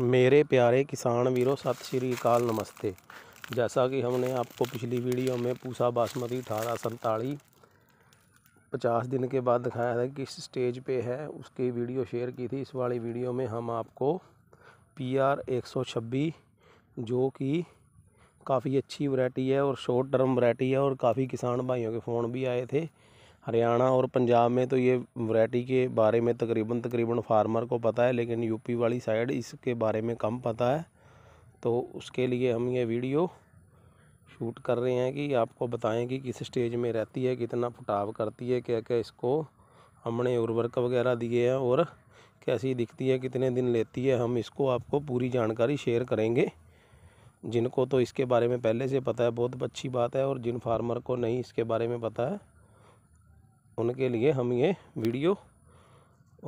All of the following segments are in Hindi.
मेरे प्यारे किसान वीरों सत श्री अकाल नमस्ते जैसा कि हमने आपको पिछली वीडियो में पूसा बासमती अठारह सैंतालीस पचास दिन के बाद दिखाया था किस स्टेज पे है उसकी वीडियो शेयर की थी इस वाली वीडियो में हम आपको पी आर एक सौ छब्बीस जो कि काफ़ी अच्छी वैरायटी है और शॉर्ट टर्म वैरायटी है और काफ़ी किसान भाइयों के फ़ोन भी आए थे हरियाणा और पंजाब में तो ये वैरायटी के बारे में तकरीबन तकरीबन फार्मर को पता है लेकिन यूपी वाली साइड इसके बारे में कम पता है तो उसके लिए हम ये वीडियो शूट कर रहे हैं कि आपको बताएं कि किस स्टेज में रहती है कितना फुटाव करती है क्या क्या इसको हमने उर्वरक वगैरह दिए हैं और कैसी दिखती है कितने दिन लेती है हम इसको आपको पूरी जानकारी शेयर करेंगे जिनको तो इसके बारे में पहले से पता है बहुत अच्छी बात है और जिन फार्मर को नहीं इसके बारे में पता है उनके लिए हम ये वीडियो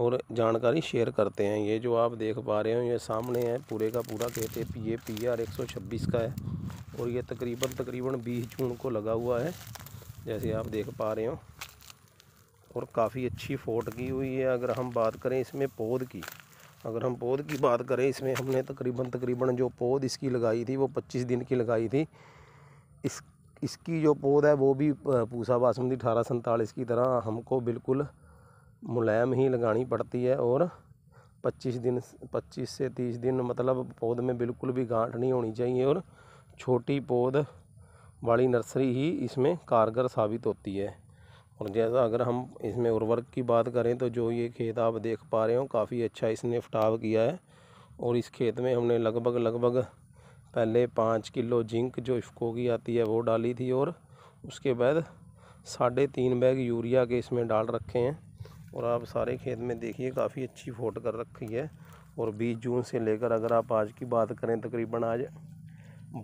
और जानकारी शेयर करते हैं ये जो आप देख पा रहे हो ये सामने है पूरे का पूरा कहते पी ए पी आर एक सौ छब्बीस का है और ये तकरीबन तकरीबन बीस जून को लगा हुआ है जैसे आप देख पा रहे हो और काफ़ी अच्छी फोट की हुई है अगर हम बात करें इसमें पौध की अगर हम पौध की बात करें इसमें हमने तकरीबन तकरीबन जो पौध इसकी लगाई थी वो पच्चीस दिन की लगाई थी इस इसकी जो पौध है वो भी पूसा बासमती अठारह सैंतालीस की तरह हमको बिल्कुल मुलायम ही लगानी पड़ती है और 25 दिन 25 से 30 दिन मतलब पौध में बिल्कुल भी गांठ नहीं होनी चाहिए और छोटी पौध वाली नर्सरी ही इसमें कारगर साबित होती है और जैसा अगर हम इसमें उर्वरक की बात करें तो जो ये खेत आप देख पा रहे हो काफ़ी अच्छा इसने फटाव किया है और इस खेत में हमने लगभग लगभग पहले पाँच किलो जिंक जो इफ्को की आती है वो डाली थी और उसके बाद साढ़े तीन बैग यूरिया के इसमें डाल रखे हैं और आप सारे खेत में देखिए काफ़ी अच्छी फोट कर रखी है और बीस जून से लेकर अगर आप आज की बात करें तकरीबन आज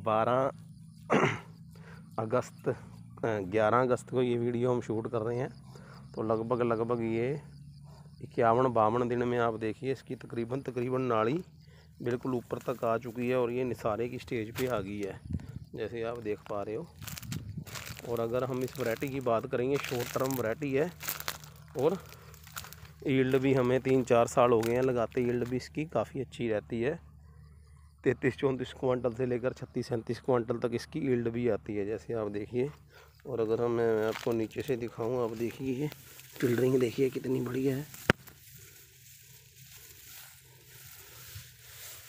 बारह अगस्त ग्यारह अगस्त को ये वीडियो हम शूट कर रहे हैं तो लगभग लगभग ये इक्यावन बावन दिन में आप देखिए इसकी तकरीबन तकरीबन नाली बिल्कुल ऊपर तक आ चुकी है और ये निसारे की स्टेज पे आ गई है जैसे आप देख पा रहे हो और अगर हम इस वैरायटी की बात करेंगे शॉर्ट टर्म वैरायटी है और ईल्ड भी हमें तीन चार साल हो गए हैं लगाते ईल्ड भी इसकी काफ़ी अच्छी रहती है तैंतीस चौंतीस क्वांटल से लेकर छत्तीस सैंतीस क्वांटल तक इसकी ईल्ड भी आती है जैसे आप देखिए और अगर हम मैं आपको नीचे से दिखाऊँ आप देखिए ये देखिए कितनी बढ़िया है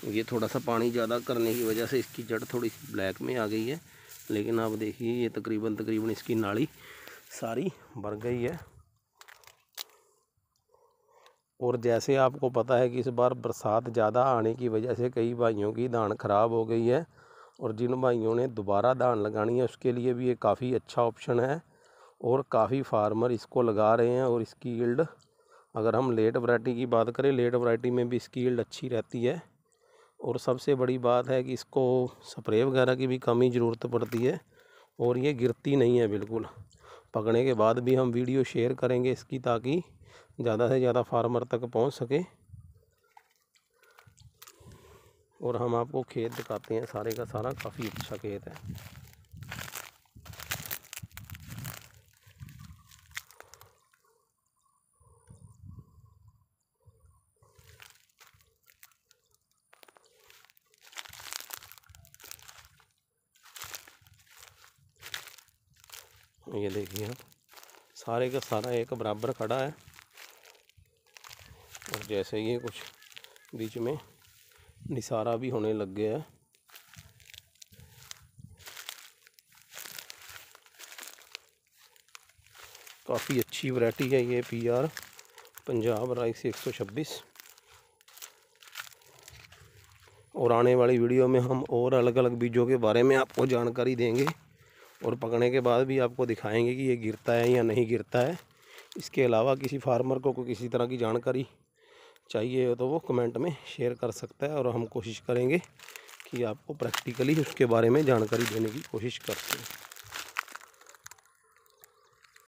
तो ये थोड़ा सा पानी ज़्यादा करने की वजह से इसकी जड़ थोड़ी सी ब्लैक में आ गई है लेकिन आप देखिए ये तकरीबन तकरीबन इसकी नाली सारी भर गई है और जैसे आपको पता है कि इस बार बरसात ज़्यादा आने की वजह से कई भाइयों की धान ख़राब हो गई है और जिन भाइयों ने दोबारा धान लगानी है उसके लिए भी ये काफ़ी अच्छा ऑप्शन है और काफ़ी फार्मर इसको लगा रहे हैं और इसकी यील्ड अगर हम लेट वरायटी की बात करें लेट वरायटी में भी इसकी यील्ड अच्छी रहती है और सबसे बड़ी बात है कि इसको स्प्रे वगैरह की भी कमी ज़रूरत पड़ती है और ये गिरती नहीं है बिल्कुल पकड़ने के बाद भी हम वीडियो शेयर करेंगे इसकी ताकि ज़्यादा से ज़्यादा फार्मर तक पहुंच सके और हम आपको खेत दिखाते हैं सारे का सारा काफ़ी अच्छा खेत है ये देखिए आप सारे का सारा एक बराबर खड़ा है और जैसे ये कुछ बीच में निसारा भी होने लग गया है काफ़ी अच्छी वैरायटी है ये पीआर पंजाब राइस एक सौ छब्बीस और आने वाली वीडियो में हम और अलग अलग बीजों के बारे में आपको जानकारी देंगे और पकड़ने के बाद भी आपको दिखाएंगे कि ये गिरता है या नहीं गिरता है इसके अलावा किसी फार्मर को कोई किसी तरह की जानकारी चाहिए हो तो वो कमेंट में शेयर कर सकता है और हम कोशिश करेंगे कि आपको प्रैक्टिकली उसके बारे में जानकारी देने की कोशिश करते हैं